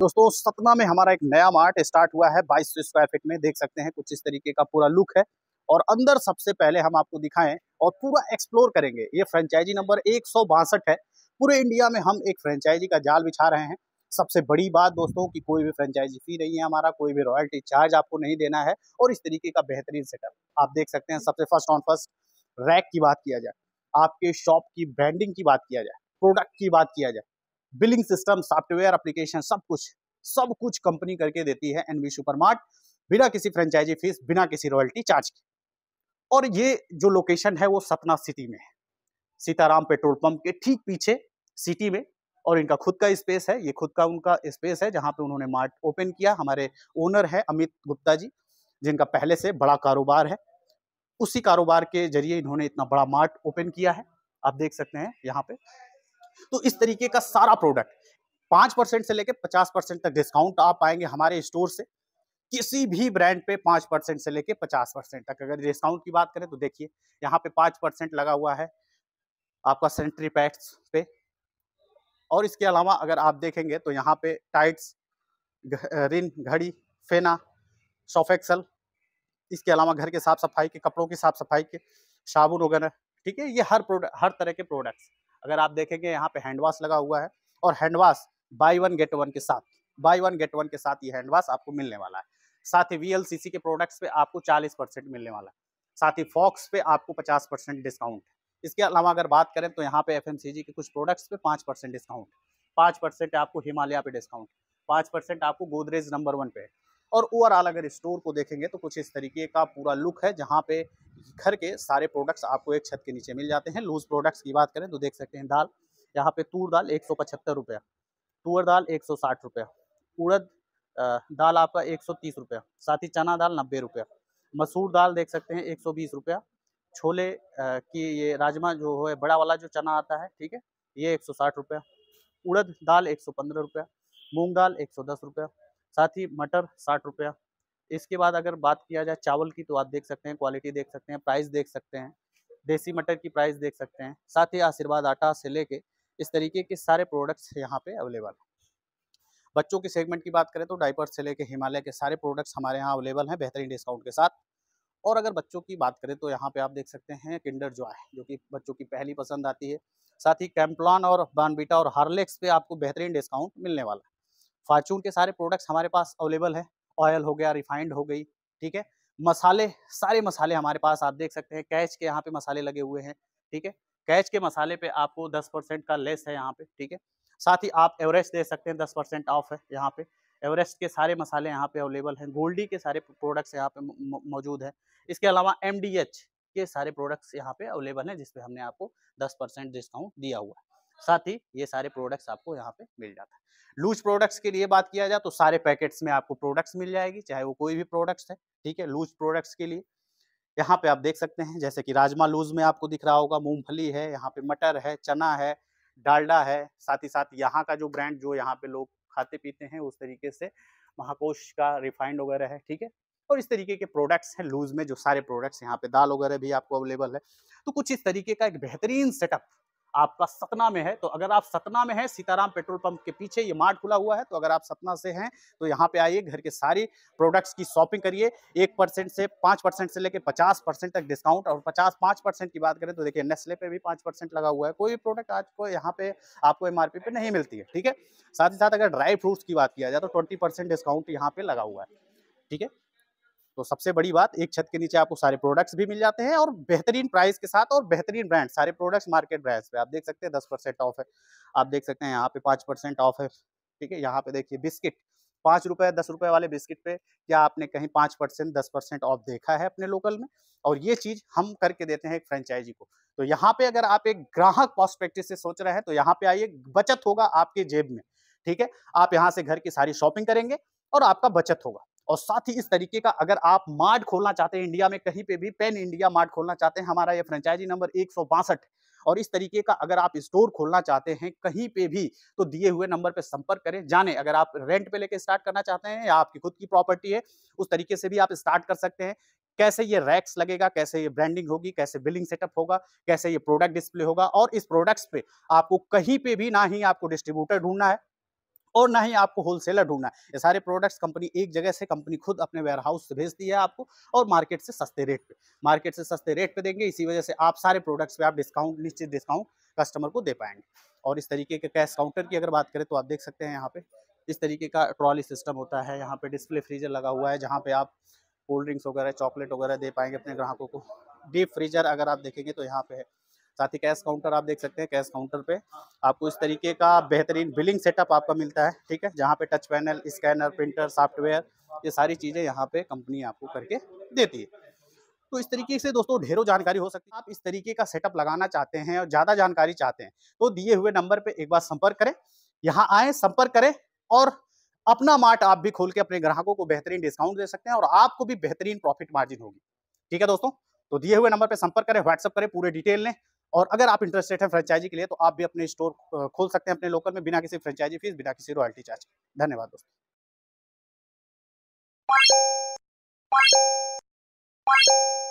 दोस्तों सतना में हमारा एक नया मार्ट स्टार्ट हुआ है 2200 स्क्वायर फीट में देख सकते हैं कुछ इस तरीके का पूरा लुक है और अंदर सबसे पहले हम आपको दिखाएं और पूरा एक्सप्लोर करेंगे ये फ्रेंचाइजी नंबर एक है पूरे इंडिया में हम एक फ्रेंचाइजी का जाल बिछा रहे हैं सबसे बड़ी बात दोस्तों की कोई भी फ्रेंचाइजी फी नहीं है हमारा कोई भी रॉयल्टी चार्ज आपको नहीं देना है और इस तरीके का बेहतरीन सेटअप आप देख सकते हैं सबसे फर्स्ट ऑन फर्स्ट रैक की बात किया जाए आपके शॉप की ब्रांडिंग की बात किया जाए प्रोडक्ट की बात किया जाए बिलिंग सिस्टम सॉफ्टवेयर अप्लीकेशन सब कुछ सब कुछ कंपनी करके देती है एनवी सुपरमार्ट बिना किसी फ्रेंचाइजी फीस बिना किसी रॉयल्टी चार्ज के और ये जो लोकेशन है वो सतना सिटी में है सीताराम पेट्रोल पंप के ठीक पीछे सिटी में और इनका खुद का स्पेस है ये खुद का उनका स्पेस है जहाँ पे उन्होंने मार्ट ओपन किया हमारे ओनर है अमित गुप्ता जी जिनका पहले से बड़ा कारोबार है उसी कारोबार के जरिए इन्होंने इतना बड़ा मार्ट ओपन किया है आप देख सकते हैं यहाँ पे तो इस तरीके का सारा प्रोडक्ट पांच परसेंट से लेकर पचास परसेंट तक डिस्काउंट आप पाएंगे हमारे स्टोर से किसी भी ब्रांड पे पांच परसेंट से लेकर पचास परसेंट तक अगर डिस्काउंट की बात करें तो देखिए यहाँ पे पांच परसेंट लगा हुआ है आपका सेंट्री पैक्स पे और इसके अलावा अगर आप देखेंगे तो यहाँ पे टाइट्स रिन घड़ी फेना सोफेक्सल इसके अलावा घर के साफ सफाई के कपड़ों की साफ सफाई के साबुन वगैरह ठीक है ये हर प्रोडक्ट हर तरह के प्रोडक्ट्स अगर आप देखेंगे यहाँ पे हैंडवाश लगा हुआ है और handwash buy one get one के साथ बाई वन गेट वन के साथ ये हैंडवाश आपको मिलने वाला है साथ ही वी के प्रोडक्ट्स पे आपको चालीस परसेंट मिलने वाला है साथ ही फॉक्स पे आपको पचास परसेंट डिस्काउंट इसके अलावा अगर बात करें तो यहाँ पे एफ के कुछ प्रोडक्ट्स पे पाँच परसेंट डिस्काउंट पाँच परसेंट आपको हिमालय पे डिस्काउंट पाँच परसेंट आपको गोदरेज नंबर वन पे और ओवरऑल अगर स्टोर को देखेंगे तो कुछ इस तरीके का पूरा लुक है जहाँ पे घर के सारे प्रोडक्ट्स आपको एक छत के नीचे मिल जाते हैं लूज प्रोडक्ट्स की बात करें तो देख सकते हैं दाल यहाँ पे तूर दाल एक सौ पचहत्तर रुपया तुअर दाल एक सौ साठ रुपया उड़द दाल आपका एक सौ तीस रुपया साथ ही चना दाल नब्बे रुपया मसूर दाल देख सकते हैं एक सौ बीस रुपया छोले की ये राजमा जो है बड़ा वाला जो चना आता है ठीक है ये एक सौ साठ रुपया उड़द दाल एक सौ पंद्रह रुपया मूंग दाल एक सौ दस रुपया साथ ही मटर साठ रुपया इसके बाद अगर बात किया जाए चावल की तो आप देख सकते हैं क्वालिटी देख सकते हैं प्राइस देख सकते हैं देसी मटर की प्राइस देख सकते हैं साथ ही आशीर्वाद आटा से लेके इस तरीके के सारे प्रोडक्ट्स यहाँ पे अवेलेबल हैं बच्चों के सेगमेंट की बात करें तो डाइपर से लेके हिमालय के सारे प्रोडक्ट्स हमारे यहाँ अवेलेबल हैं बेहतरीन डिस्काउंट के साथ और अगर बच्चों की बात करें तो यहाँ पे आप देख सकते हैं किंडर जो है जो कि बच्चों की पहली पसंद आती है साथ ही कैम्पलॉन और बानबीटा और हार्लेक्स पे आपको बेहतरीन डिस्काउंट मिलने वाला है फार्चून के सारे प्रोडक्ट्स हमारे पास अवेलेबल है ऑयल हो गया रिफाइंड हो गई ठीक है मसाले सारे मसाले हमारे पास आप देख सकते हैं कैच के यहाँ पे मसाले लगे हुए हैं ठीक है कैच के मसाले पे आपको 10 परसेंट का लेस है यहाँ पे ठीक है साथ ही आप एवरेस्ट दे सकते हैं 10 परसेंट ऑफ है यहाँ पे एवरेस्ट के सारे मसाले यहाँ पे अवेलेबल हैं गोल्डी के सारे प्रोडक्ट्स यहाँ पे मौजूद है इसके अलावा एम के सारे प्रोडक्ट्स यहाँ पे अवेलेबल हैं जिसपे हमने आपको दस डिस्काउंट दिया हुआ है साथ ही ये सारे प्रोडक्ट्स आपको यहाँ पे मिल जाता है लूज प्रोडक्ट्स के लिए बात किया जाए तो सारे पैकेट्स में आपको प्रोडक्ट्स मिल जाएगी चाहे वो कोई भी प्रोडक्ट्स है ठीक है लूज प्रोडक्ट्स के लिए यहाँ पे आप देख सकते हैं जैसे कि राजमा लूज में आपको दिख रहा होगा मूंगफली है यहाँ पे मटर है चना है डालडा है साथ ही साथ यहाँ का जो ब्रांड जो यहाँ पे लोग खाते पीते हैं उस तरीके से महाकोश का रिफाइंड वगैरह है ठीक है और इस तरीके के प्रोडक्ट्स हैं लूज में जो सारे प्रोडक्ट्स यहाँ पे दाल वगैरह भी आपको अवेलेबल है तो कुछ इस तरीके का एक बेहतरीन सेटअप आपका सतना में है तो अगर आप सतना में हैं सीताराम पेट्रोल पंप के पीछे ये मार्ट खुला हुआ है तो अगर आप सतना से हैं तो यहाँ पे आइए घर के सारी प्रोडक्ट्स की शॉपिंग करिए एक परसेंट से पाँच परसेंट से लेकर पचास परसेंट तक डिस्काउंट और पचास पाँच परसेंट की बात करें तो देखिए नेस्ले पे भी पाँच परसेंट लगा हुआ है कोई भी प्रोडक्ट आज को यहाँ पे आपको एम पे नहीं मिलती है ठीक है साथ ही साथ अगर ड्राई फ्रूट्स की बात किया जाए तो ट्वेंटी डिस्काउंट यहाँ पे लगा हुआ है ठीक है तो सबसे बड़ी बात एक छत के नीचे आपको सारे प्रोडक्ट्स भी मिल जाते हैं और बेहतरीन प्राइस के साथ और बेहतरीन ब्रांड सारे प्रोडक्ट्स मार्केट प्राइस पे आप देख सकते हैं दस परसेंट ऑफ है आप देख सकते हैं यहाँ पे पाँच परसेंट ऑफ है ठीक है यहाँ पे देखिए बिस्किट पाँच रुपये दस रुपये वाले बिस्किट पे क्या आपने कहीं पाँच परसेंट दस परसेंट ऑफ देखा है अपने लोकल में और ये चीज़ हम करके देते हैं एक फ्रेंचाइजी को तो यहाँ पे अगर आप एक ग्राहक पॉस्पेक्टिव से सोच रहे हैं तो यहाँ पे आइए बचत होगा आपके जेब में ठीक है आप यहाँ से घर की सारी शॉपिंग करेंगे और आपका बचत होगा और साथ ही इस तरीके का अगर आप मार्ट खोलना चाहते हैं इंडिया में कहीं पे भी पेन इंडिया मार्ट खोलना चाहते हैं हमारा ये फ्रेंचाइजी नंबर एक और इस तरीके का अगर आप स्टोर खोलना चाहते हैं कहीं पे भी तो दिए हुए नंबर पे संपर्क करें जाने अगर आप रेंट पे लेके स्टार्ट करना चाहते हैं या आपकी खुद की प्रॉपर्टी है उस तरीके से भी आप स्टार्ट कर सकते हैं कैसे ये रैक्स लगेगा कैसे ये ब्रांडिंग होगी कैसे बिलिंग सेटअप होगा कैसे ये प्रोडक्ट डिस्प्ले होगा और इस प्रोडक्ट्स पे आपको कहीं पे भी ना ही आपको डिस्ट्रीब्यूटर ढूंढना है और ना ही आपको होलसेलर ढूंढना है ये सारे प्रोडक्ट्स कंपनी एक जगह से कंपनी खुद अपने वेयर हाउस से भेजती है आपको और मार्केट से सस्ते रेट पे मार्केट से सस्ते रेट पे देंगे इसी वजह से आप सारे प्रोडक्ट्स पे आप डिस्काउंट निश्चित डिस्काउंट कस्टमर को दे पाएंगे और इस तरीके के कैश काउंटर की अगर बात करें तो आप देख सकते हैं यहाँ पे इस तरीके का ट्रॉली सिस्टम होता है यहाँ पे डिस्प्ले फ्रीजर लगा हुआ है जहाँ पे आप कोल्ड ड्रिंक्स वगैरह चॉकलेट वगैरह दे पाएंगे अपने ग्राहकों को डीप फ्रीजर अगर आप देखेंगे तो यहाँ पे है साथ ही कैश काउंटर आप देख सकते हैं कैश काउंटर पे आपको इस तरीके का बेहतरीन बिलिंग सेटअप आपका मिलता है ठीक है जहाँ पे touch panel scanner printer software ये सारी चीज़ें यहाँ पे कंपनी आपको करके देती है तो इस तरीके से दोस्तों ढेरों जानकारी हो सकती है आप इस तरीके का सेटअप लगाना चाहते हैं और ज़्यादा जानकारी चाहते हैं तो दिए हुए नंबर पर एक बार संपर्क करें यहाँ आए संपर्क करें और अपना मार्ट आप भी खोल के अपने ग्राहकों को बेहतरीन डिस्काउंट दे सकते हैं और आपको भी बेहतरीन प्रॉफिट मार्जिन होगी ठीक है दोस्तों तो दिए हुए नंबर पर संपर्क करें व्हाट्सअप करें पूरे डिटेल लें और अगर आप इंटरेस्टेड हैं फ्रेंचाइजी के लिए तो आप भी अपने स्टोर खोल सकते हैं अपने लोकल में बिना किसी फ्रेंचाइजी फीस बिना किसी रॉयल्टी चार्ज धन्यवाद दोस्तों